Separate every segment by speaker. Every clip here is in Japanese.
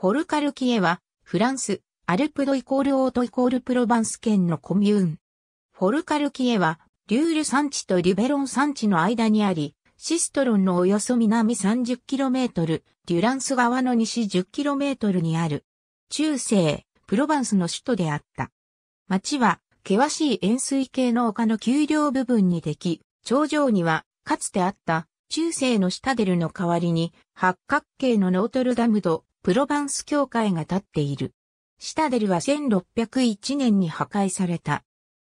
Speaker 1: フォルカルキエは、フランス、アルプドイコールオートイコールプロバンス県のコミューン。フォルカルキエは、リュール山地とリュベロン山地の間にあり、シストロンのおよそ南 30km、デュランス側の西 10km にある、中世、プロバンスの首都であった。町は、険しい円錐形の丘の丘陵部分にでき、頂上には、かつてあった、中世のシタデルの代わりに、八角形のノートルダムとプロバンス教会が建っている。シタデルは1601年に破壊された。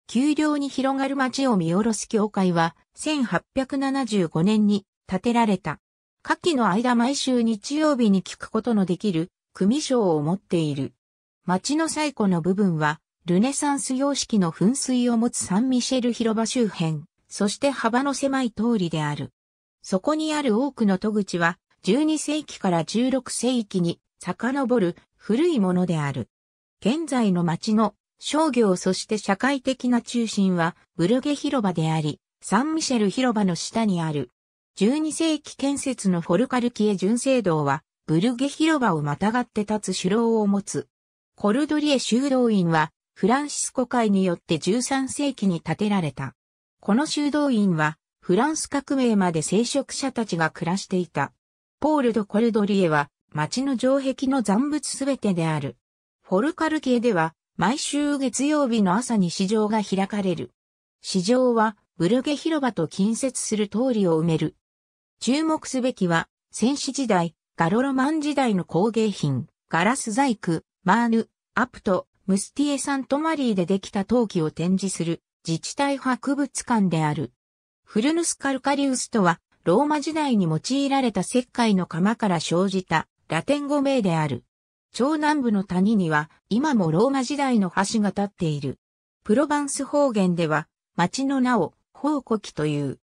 Speaker 1: 丘陵に広がる町を見下ろす教会は1875年に建てられた。夏季の間毎週日曜日に聞くことのできる組章を持っている。町の最古の部分はルネサンス様式の噴水を持つサンミシェル広場周辺、そして幅の狭い通りである。そこにある多くの戸口は12世紀から16世紀に遡る古いものである。現在の町の商業そして社会的な中心はブルゲ広場であり、サンミシェル広場の下にある。12世紀建設のフォルカルキエ純正堂は、ブルゲ広場をまたがって立つ首楼を持つ。コルドリエ修道院は、フランシスコ会によって13世紀に建てられた。この修道院は、フランス革命まで聖職者たちが暮らしていた。ポール・ド・コルドリエは、町の城壁の残物すべてである。フォルカル系では、毎週月曜日の朝に市場が開かれる。市場は、ブルゲ広場と近接する通りを埋める。注目すべきは、戦士時代、ガロロマン時代の工芸品、ガラス細工、マーヌ、アプト、ムスティエ・サントマリーでできた陶器を展示する自治体博物館である。フルヌス・カルカリウスとは、ローマ時代に用いられた石灰の釜から生じたラテン語名である。長南部の谷には今もローマ時代の橋が立っている。プロバンス方言では町の名を宝庫記という。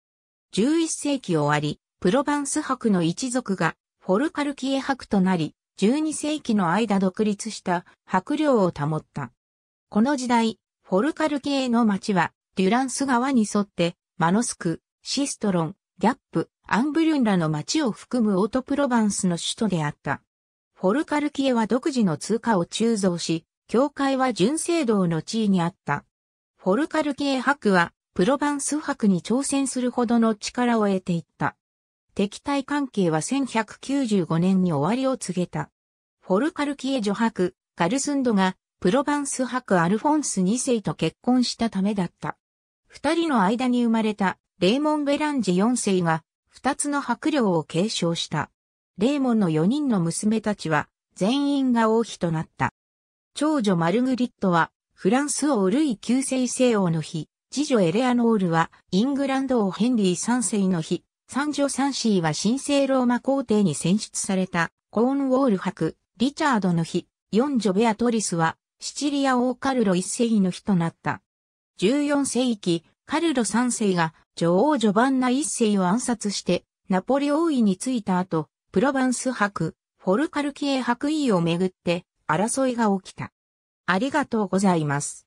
Speaker 1: 11世紀終わり、プロバンス博の一族がフォルカルキエ博となり、12世紀の間独立した博領を保った。この時代、フォルカルキエの町はデュランス川に沿ってマノスク、シストロン、ギャップ、アンブリュンラの町を含むオートプロバンスの首都であった。フォルカルキエは独自の通貨を鋳造し、教会は純正道の地位にあった。フォルカルキエ博は、プロバンス博に挑戦するほどの力を得ていった。敵対関係は1195年に終わりを告げた。フォルカルキエ女博、カルスンドが、プロバンス博アルフォンス2世と結婚したためだった。二人の間に生まれたレーモン・ベランジ4世が二つの白領を継承した。レーモンの4人の娘たちは全員が王妃となった。長女マルグリットはフランス王ルイ9世西王の日、次女エレアノールはイングランド王ヘンリー3世の日、三女サンシーは神聖ローマ皇帝に選出されたコーンウォール伯、リチャードの日、四女ベアトリスはシチリア王カルロ1世の日となった。14世紀、カルロ三世が女王ジョバンナ一世を暗殺してナポリ王位に就いた後、プロヴァンス博、フォルカルキエ博位をめぐって争いが起きた。ありがとうございます。